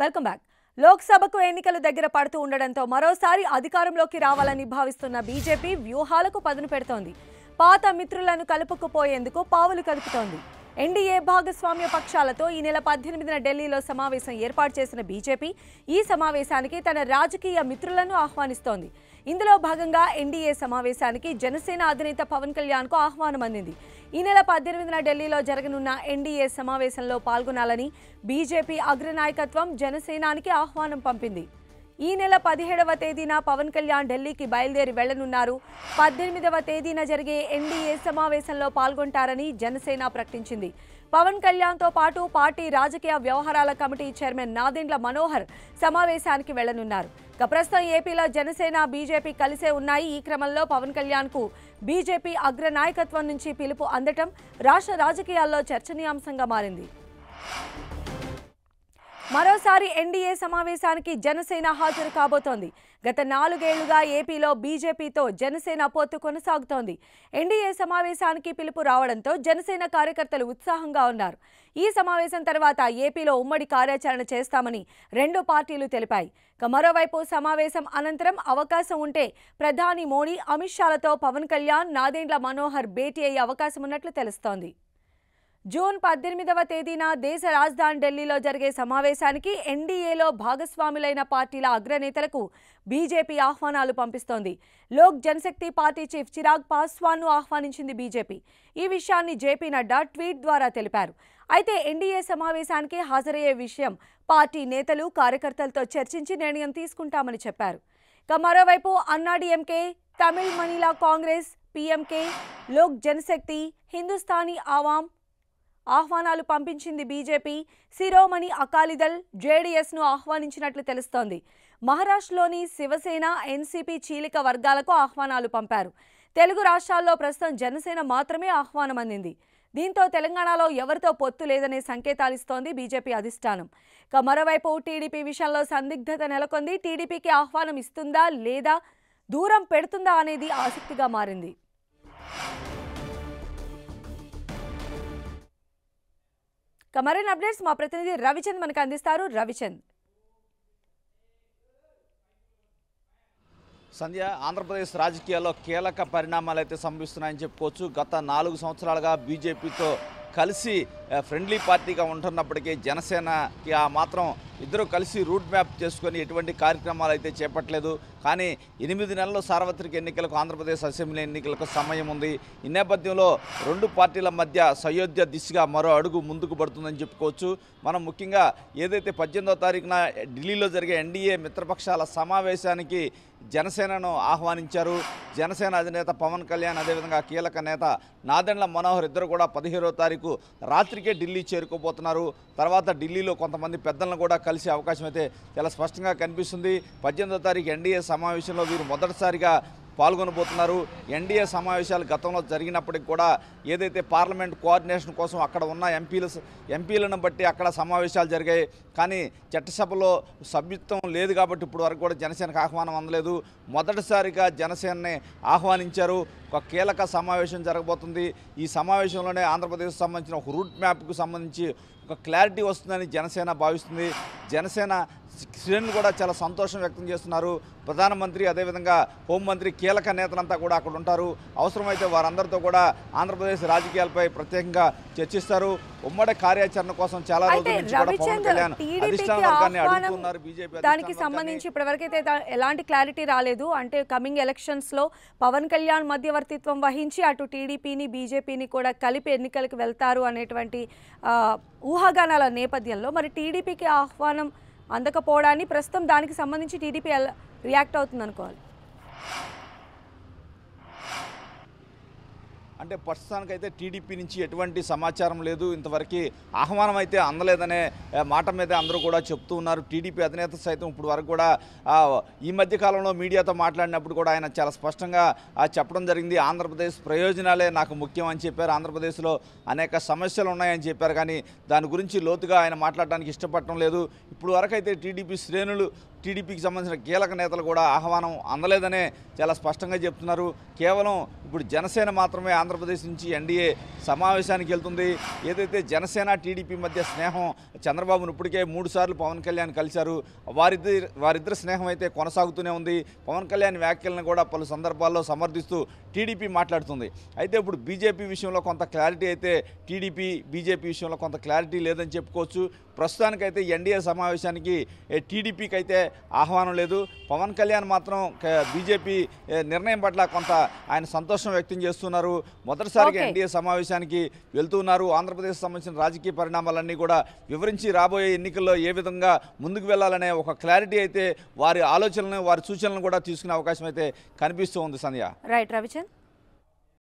welcome back లోక్సభకు ఎన్నికలు దగ్గర పడుతూ ఉండడంతో మరోసారి అధికారంలోకి రావాలని భావిస్తున్న బీజేపీ వ్యూహాలకు పదును పెడుతోంది పాత మిత్రులను కలుపుకుపోయేందుకు పావులు కలుపుతోంది ఎన్డీఏ భాగస్వామ్య పక్షాలతో ఈ నెల పద్దెనిమిదిన ఢిల్లీలో సమావేశం ఏర్పాటు చేసిన బీజేపీ ఈ సమావేశానికి తన రాజకీయ మిత్రులను ఆహ్వానిస్తోంది ఇందులో భాగంగా ఎన్డీఏ సమావేశానికి జనసేన అధినేత పవన్ కళ్యాణ్కు ఆహ్వానం అందింది ఈ నెల పద్దెనిమిదిన ఢిల్లీలో జరగనున్న ఎన్డీఏ సమావేశంలో పాల్గొనాలని బీజేపీ అగ్రనాయకత్వం జనసేనానికి ఆహ్వానం పంపింది ఈ నెల పదిహేడవ తేదీన పవన్ కళ్యాణ్ ఢిల్లీకి బయలుదేరి వెళ్లనున్నారు పద్దెనిమిదవ తేదీన జరిగే ఎన్డీఏ సమావేశంలో పాల్గొంటారని జనసేన ప్రకటించింది పవన్ కళ్యాణ్తో పాటు పార్టీ రాజకీయ వ్యవహారాల కమిటీ చైర్మన్ నాదిండ్ల మనోహర్ సమావేశానికి వెళ్లనున్నారు ప్రస్తుతం ఏపీలో జనసేన బీజేపీ కలిసే ఉన్నాయి ఈ క్రమంలో పవన్ కళ్యాణ్కు బీజేపీ అగ్రనాయకత్వం నుంచి పిలుపు అందటం రాష్ట్ర రాజకీయాల్లో చర్చనీయాంశంగా మారింది మరోసారి ఎన్డీఏ సమావేశానికి జనసేన హాజరు కాబోతోంది గత నాలుగేళ్లుగా ఏపీలో బీజేపీతో జనసేన పొత్తు కొనసాగుతోంది ఎన్డీఏ సమావేశానికి పిలుపు రావడంతో జనసేన కార్యకర్తలు ఉత్సాహంగా ఉన్నారు ఈ సమావేశం తర్వాత ఏపీలో ఉమ్మడి కార్యాచరణ చేస్తామని రెండు పార్టీలు తెలిపాయి మరోవైపు సమావేశం అనంతరం అవకాశం ఉంటే ప్రధాని మోడీ అమిత్ షాలతో పవన్ కళ్యాణ్ నాదేండ్ల మనోహర్ భేటీ అయ్యే అవకాశం ఉన్నట్లు తెలుస్తోంది జూన్ పద్దెనిమిదవ తేదీన దేశ రాజధాని ఢిల్లీలో జరిగే సమావేశానికి ఎన్డీఏలో భాగస్వాములైన పార్టీల అగ్రనేతలకు బీజేపీ ఆహ్వానాలు పంపిస్తోంది లోక్ జనశక్తి పార్టీ చీఫ్ చిరాగ్ పాస్వాన్ను ఆహ్వానించింది బీజేపీ ఈ విషయాన్ని జేపీ నడ్డా ట్వీట్ ద్వారా తెలిపారు అయితే ఎన్డీఏ సమావేశానికి హాజరయ్యే విషయం పార్టీ నేతలు కార్యకర్తలతో చర్చించి నిర్ణయం తీసుకుంటామని చెప్పారు ఇక మరోవైపు అన్నాడీఎంకే తమిళ్ మనీలా కాంగ్రెస్ పీఎంకే లోక్ జనశక్తి హిందుస్థానీ ఆవామ్ ఆహ్వానాలు పంపించింది బీజేపీ శిరోమణి అకాలీదళ్ జేడీఎస్ను ఆహ్వానించినట్లు తెలుస్తోంది మహారాష్ట్రలోని శివసేన ఎన్సీపీ చీలిక వర్గాలకు ఆహ్వానాలు పంపారు తెలుగు రాష్ట్రాల్లో ప్రస్తుతం జనసేన మాత్రమే ఆహ్వానం అందింది దీంతో తెలంగాణలో ఎవరితో పొత్తు లేదనే సంకేతాలు ఇస్తోంది బీజేపీ అధిష్టానం ఇక మరోవైపు టీడీపీ విషయంలో సందిగ్ధత నెలకొంది టీడీపీకి ఆహ్వానం ఇస్తుందా లేదా దూరం పెడుతుందా అనేది ఆసక్తిగా మారింది మరిన్ని అప్డేట్స్ మా ప్రతినిధి రవిచంద్ మనకు అందిస్తారు రవిచంద్ సంధ్య ఆంధ్రప్రదేశ్ రాజకీయాల్లో కీలక పరిణామాలు అయితే సంభవిస్తున్నాయని చెప్పుకోవచ్చు గత నాలుగు సంవత్సరాలుగా బీజేపీతో కలిసి ఫ్రెండ్లీ పార్టీగా ఉంటున్నప్పటికీ జనసేనకి ఆ మాత్రం ఇద్దరు కలిసి రూట్ మ్యాప్ చేసుకొని ఎటువంటి కార్యక్రమాలు అయితే చేపట్టలేదు కానీ ఎనిమిది నెలలు సార్వత్రిక ఎన్నికలకు ఆంధ్రప్రదేశ్ అసెంబ్లీ ఎన్నికలకు సమయం ఉంది ఈ నేపథ్యంలో రెండు పార్టీల మధ్య సయోధ్య దిశగా మరో అడుగు ముందుకు పడుతుందని చెప్పుకోవచ్చు మనం ముఖ్యంగా ఏదైతే పద్దెనిమిదో తారీఖున ఢిల్లీలో జరిగే ఎన్డీఏ మిత్రపక్షాల సమావేశానికి జనసేనను ఆహ్వానించారు జనసేన అధినేత పవన్ కళ్యాణ్ అదేవిధంగా కీలక నేత నాదెండ్ల మనోహర్ ఇద్దరు కూడా పదిహేనో తారీఖు రాత్రికే ఢిల్లీ చేరుకోబోతున్నారు తర్వాత ఢిల్లీలో కొంతమంది పెద్దలను కూడా కలిసే అవకాశం అయితే చాలా స్పష్టంగా కనిపిస్తుంది పద్దెనిమిదో తారీఖు ఎన్డీఏ సమావేశంలో వీరు మొదటిసారిగా పాల్గొనబోతున్నారు ఎన్డీఏ సమావేశాలు గతంలో జరిగినప్పటికి కూడా ఏదైతే పార్లమెంట్ కోఆర్డినేషన్ కోసం అక్కడ ఉన్న ఎంపీల ఎంపీలను బట్టి అక్కడ సమావేశాలు జరిగాయి కానీ చట్టసభలో సభ్యత్వం లేదు కాబట్టి ఇప్పుడు వరకు కూడా జనసేనకు ఆహ్వానం అందలేదు మొదటిసారిగా జనసేనని ఆహ్వానించారు ఒక కీలక సమావేశం జరగబోతుంది ఈ సమావేశంలోనే ఆంధ్రప్రదేశ్కు సంబంధించిన ఒక రూట్ మ్యాప్కు సంబంధించి ఒక క్లారిటీ వస్తుందని జనసేన భావిస్తుంది జనసేన శ్రేణులు కూడా చాలా సంతోషం వ్యక్తం చేస్తున్నారు ప్రధానమంత్రి అదేవిధంగా హోంమంత్రి కీలక నేతలంతా కూడా అక్కడ ఉంటారు అవసరమైతే వారందరితో కూడా ఆంధ్రప్రదేశ్ రాజకీయాలపై ప్రత్యేకంగా చర్చిస్తారు ఉమ్మడి కార్యాచరణ కోసం చాలా రోజుల నుంచి కూడా పవన్ కళ్యాణ్ దానికి సంబంధించి ఇప్పటివరకైతే ఎలాంటి క్లారిటీ రాలేదు అంటే కమింగ్ ఎలక్షన్స్ లో పవన్ కళ్యాణ్ మధ్యవర్తిత్వం వహించి అటు టీడీపీని బీజేపీని కూడా కలిపి ఎన్నికలకు వెళ్తారు అనేటువంటి ఊహాగానాల నేపథ్యంలో మరి టీడీపీకి ఆహ్వానం అందకపోవడాన్ని ప్రస్తుతం దానికి సంబంధించి టీడీపీ రియాక్ట్ అవుతుంది అనుకోవాలి అంటే ప్రస్తుతానికి అయితే టీడీపీ నుంచి ఎటువంటి సమాచారం లేదు ఇంతవరకు ఆహ్వానం అయితే అందలేదనే మాట మీద అందరూ కూడా చెప్తూ ఉన్నారు టీడీపీ అధినేత సైతం ఇప్పుడు వరకు కూడా ఈ మధ్య కాలంలో మీడియాతో మాట్లాడినప్పుడు కూడా ఆయన చాలా స్పష్టంగా చెప్పడం జరిగింది ఆంధ్రప్రదేశ్ ప్రయోజనాలే నాకు ముఖ్యం అని చెప్పారు ఆంధ్రప్రదేశ్లో అనేక సమస్యలు ఉన్నాయని చెప్పారు కానీ దాని గురించి లోతుగా ఆయన మాట్లాడడానికి ఇష్టపడటం లేదు ఇప్పుడు వరకు అయితే టీడీపీ శ్రేణులు టీడీపీకి సంబంధించిన కీలక నేతలు కూడా ఆహ్వానం అందలేదనే చాలా స్పష్టంగా చెప్తున్నారు కేవలం ఇప్పుడు జనసేన మాత్రమే ఆంధ్రప్రదేశ్ నుంచి ఎన్డీఏ సమావేశానికి వెళ్తుంది ఏదైతే జనసేన టీడీపీ మధ్య స్నేహం చంద్రబాబును ఇప్పటికే మూడుసార్లు పవన్ కళ్యాణ్ కలిశారు వారిద్దరి వారిద్దరి స్నేహం అయితే కొనసాగుతూనే ఉంది పవన్ కళ్యాణ్ వ్యాఖ్యలను కూడా పలు సందర్భాల్లో సమర్థిస్తూ టీడీపీ మాట్లాడుతుంది అయితే ఇప్పుడు బీజేపీ విషయంలో కొంత క్లారిటీ అయితే టీడీపీ బీజేపీ విషయంలో కొంత క్లారిటీ లేదని చెప్పుకోవచ్చు ప్రస్తుతానికైతే ఎన్డీఏ సమావేశానికి టీడీపీకి అయితే ఆహ్వానం లేదు పవన్ కళ్యాణ్ మాత్రం బీజేపీ నిర్ణయం పట్ల కొంత ఆయన సంతోషం వ్యక్తం చేస్తున్నారు మొదటిసారిగా ఎన్డీఏ సమావేశానికి వెళ్తున్నారు ఆంధ్రప్రదేశ్ సంబంధించిన రాజకీయ పరిణామాలన్నీ కూడా వివరించి రాబోయే ఎన్నికల్లో ఏ విధంగా ముందుకు వెళ్ళాలనే ఒక క్లారిటీ అయితే వారి ఆలోచనలను వారి సూచనలను కూడా తీసుకునే అవకాశం అయితే కనిపిస్తూ ఉంది సంధ్య రైట్ రవిచంద్